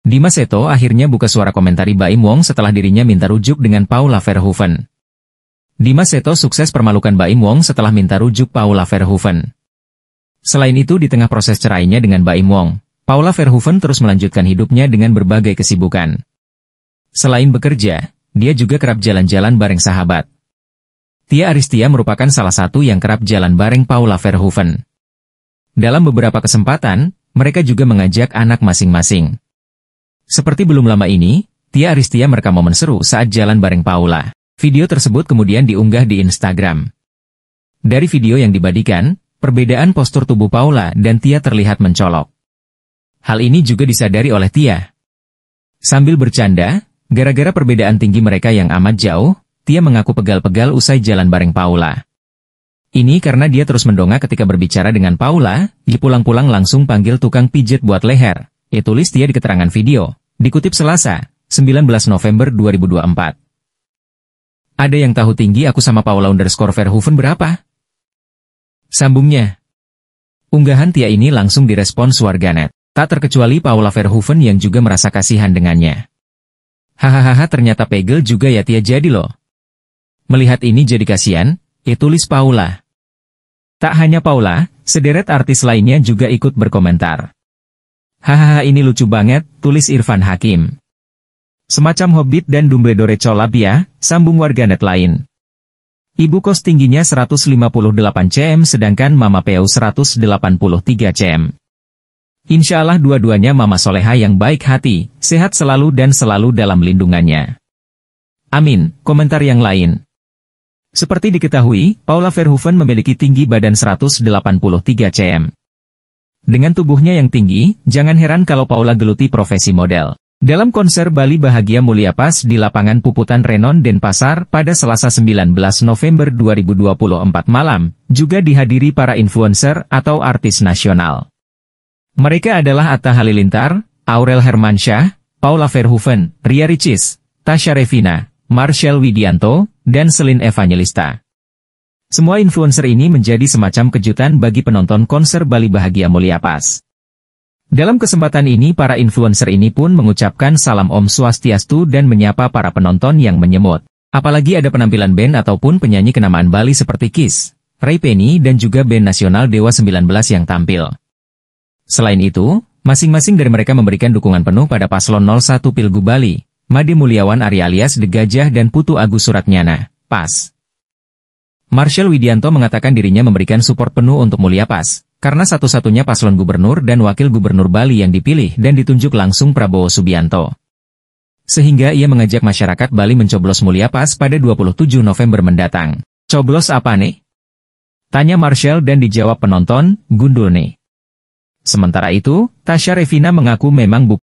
Dimas Eto akhirnya buka suara komentari Baim Wong setelah dirinya minta rujuk dengan Paula Verhoeven. Dimas Eto sukses permalukan Baim Wong setelah minta rujuk Paula Verhoeven. Selain itu di tengah proses cerainya dengan Baim Wong, Paula Verhoeven terus melanjutkan hidupnya dengan berbagai kesibukan. Selain bekerja, dia juga kerap jalan-jalan bareng sahabat. Tia Aristia merupakan salah satu yang kerap jalan bareng Paula Verhoeven. Dalam beberapa kesempatan, mereka juga mengajak anak masing-masing. Seperti belum lama ini, Tia Aristia merekam momen seru saat jalan bareng Paula. Video tersebut kemudian diunggah di Instagram. Dari video yang dibadikan, perbedaan postur tubuh Paula dan Tia terlihat mencolok. Hal ini juga disadari oleh Tia. Sambil bercanda, gara-gara perbedaan tinggi mereka yang amat jauh, Tia mengaku pegal-pegal usai jalan bareng Paula. Ini karena dia terus mendongak ketika berbicara dengan Paula, dipulang pulang langsung panggil tukang pijit buat leher. Ia tulis dia di keterangan video, dikutip Selasa, 19 November 2024. Ada yang tahu tinggi aku sama Paula underscore Verhoeven berapa? Sambungnya. Unggahan Tia ini langsung direspons warganet, tak terkecuali Paula Verhoeven yang juga merasa kasihan dengannya. Hahaha ternyata pegel juga ya Tia jadi loh. Melihat ini jadi kasihan, ia tulis Paula. Tak hanya Paula, sederet artis lainnya juga ikut berkomentar. Hahaha ini lucu banget, tulis Irfan Hakim. Semacam Hobbit dan Dumbledore ya, sambung warganet lain. Ibu kos tingginya 158 cm sedangkan Mama Peu 183 cm. Insya Allah dua-duanya Mama Soleha yang baik hati, sehat selalu dan selalu dalam lindungannya. Amin, komentar yang lain. Seperti diketahui, Paula Verhoeven memiliki tinggi badan 183 cm. Dengan tubuhnya yang tinggi, jangan heran kalau Paula geluti profesi model. Dalam konser Bali Bahagia Mulia Pas di lapangan Puputan Renon Denpasar pada Selasa 19 November 2024 malam, juga dihadiri para influencer atau artis nasional. Mereka adalah Atta Halilintar, Aurel Hermansyah, Paula Verhoeven, Ria Ricis, Tasha Revina, Marshall Widianto, dan Selin Evangelista. Semua influencer ini menjadi semacam kejutan bagi penonton konser Bali Bahagia Mulia Pas. Dalam kesempatan ini para influencer ini pun mengucapkan salam Om Swastiastu dan menyapa para penonton yang menyemut. Apalagi ada penampilan band ataupun penyanyi kenamaan Bali seperti Kiss, Ray Penny dan juga band nasional Dewa 19 yang tampil. Selain itu, masing-masing dari mereka memberikan dukungan penuh pada paslon 01 Pilgu Bali, Madi Mulyawan Ari alias The dan Putu Agus Suratnyana, PAS. Marshall Widianto mengatakan dirinya memberikan support penuh untuk Mulia Pas, karena satu-satunya paslon gubernur dan wakil gubernur Bali yang dipilih dan ditunjuk langsung Prabowo Subianto. Sehingga ia mengajak masyarakat Bali mencoblos Mulia Pas pada 27 November mendatang. Coblos apa nih? Tanya Marshall dan dijawab penonton, gundul nih. Sementara itu, Tasha Revina mengaku memang bukan